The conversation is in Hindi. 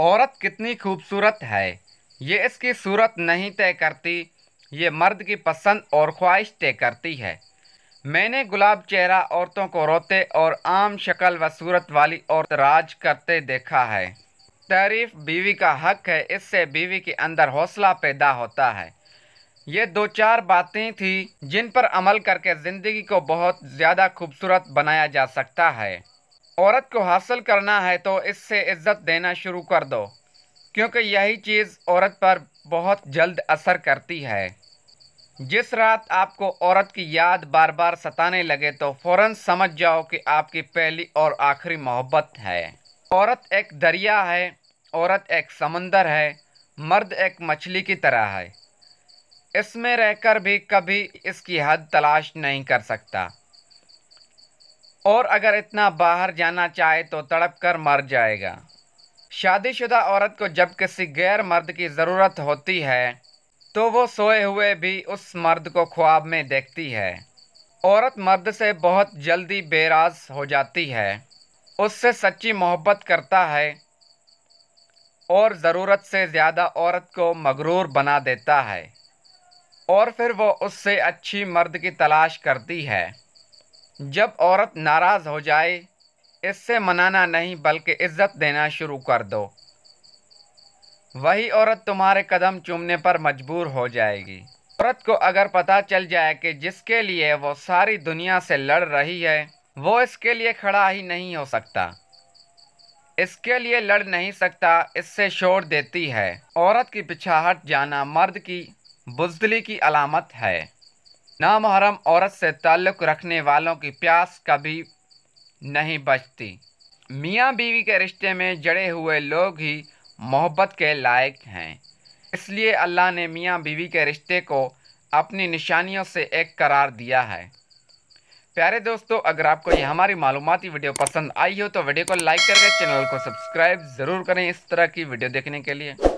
औरत कितनी खूबसूरत है ये इसकी सूरत नहीं तय करती ये मर्द की पसंद और ख्वाहिश तय करती है मैंने गुलाब चेहरा औरतों को रोते और आम शक्ल व सूरत वाली औरत राज करते देखा है तारीफ बीवी का हक है इससे बीवी के अंदर हौसला पैदा होता है ये दो चार बातें थी जिन पर अमल करके ज़िंदगी को बहुत ज़्यादा खूबसूरत बनाया जा सकता है औरत को हासिल करना है तो इससे इज्जत देना शुरू कर दो क्योंकि यही चीज़ औरत पर बहुत जल्द असर करती है जिस रात आपको औरत की याद बार बार सताने लगे तो फ़ौर समझ जाओ कि आपकी पहली और आखिरी मोहब्बत है औरत एक दरिया है औरत एक समंदर है मर्द एक मछली की तरह है इसमें रहकर भी कभी इसकी हद तलाश नहीं कर सकता और अगर इतना बाहर जाना चाहे तो तड़प कर मर जाएगा शादीशुदा औरत को जब किसी गैर मर्द की ज़रूरत होती है तो वो सोए हुए भी उस मर्द को ख्वाब में देखती है औरत मर्द से बहुत जल्दी बेराज हो जाती है उससे सच्ची मोहब्बत करता है और ज़रूरत से ज़्यादा औरत को मगरूर बना देता है और फिर वो उससे अच्छी मर्द की तलाश करती है जब औरत नाराज़ हो जाए इससे मनाना नहीं बल्कि इज्जत देना शुरू कर दो वही औरत तुम्हारे कदम चूमने पर मजबूर हो जाएगी औरत को अगर पता चल जाए कि जिसके लिए वो सारी दुनिया से लड़ रही है वो इसके लिए खड़ा ही नहीं हो सकता इसके लिए लड़ नहीं सकता इससे शोर देती है औरत की पिछाहट जाना मर्द की बुजदली की अलामत है नामहरम औरत से ताल्लुक़ रखने वालों की प्यास कभी नहीं बचती मियाँ बीवी के रिश्ते में जड़े हुए लोग ही मोहब्बत के लायक हैं इसलिए अल्लाह ने मियाँ बीवी के रिश्ते को अपनी निशानियों से एक करार दिया है प्यारे दोस्तों अगर आपको ये हमारी मालूमती वीडियो पसंद आई हो तो वीडियो को लाइक करके चैनल को सब्सक्राइब ज़रूर करें इस तरह की वीडियो देखने के लिए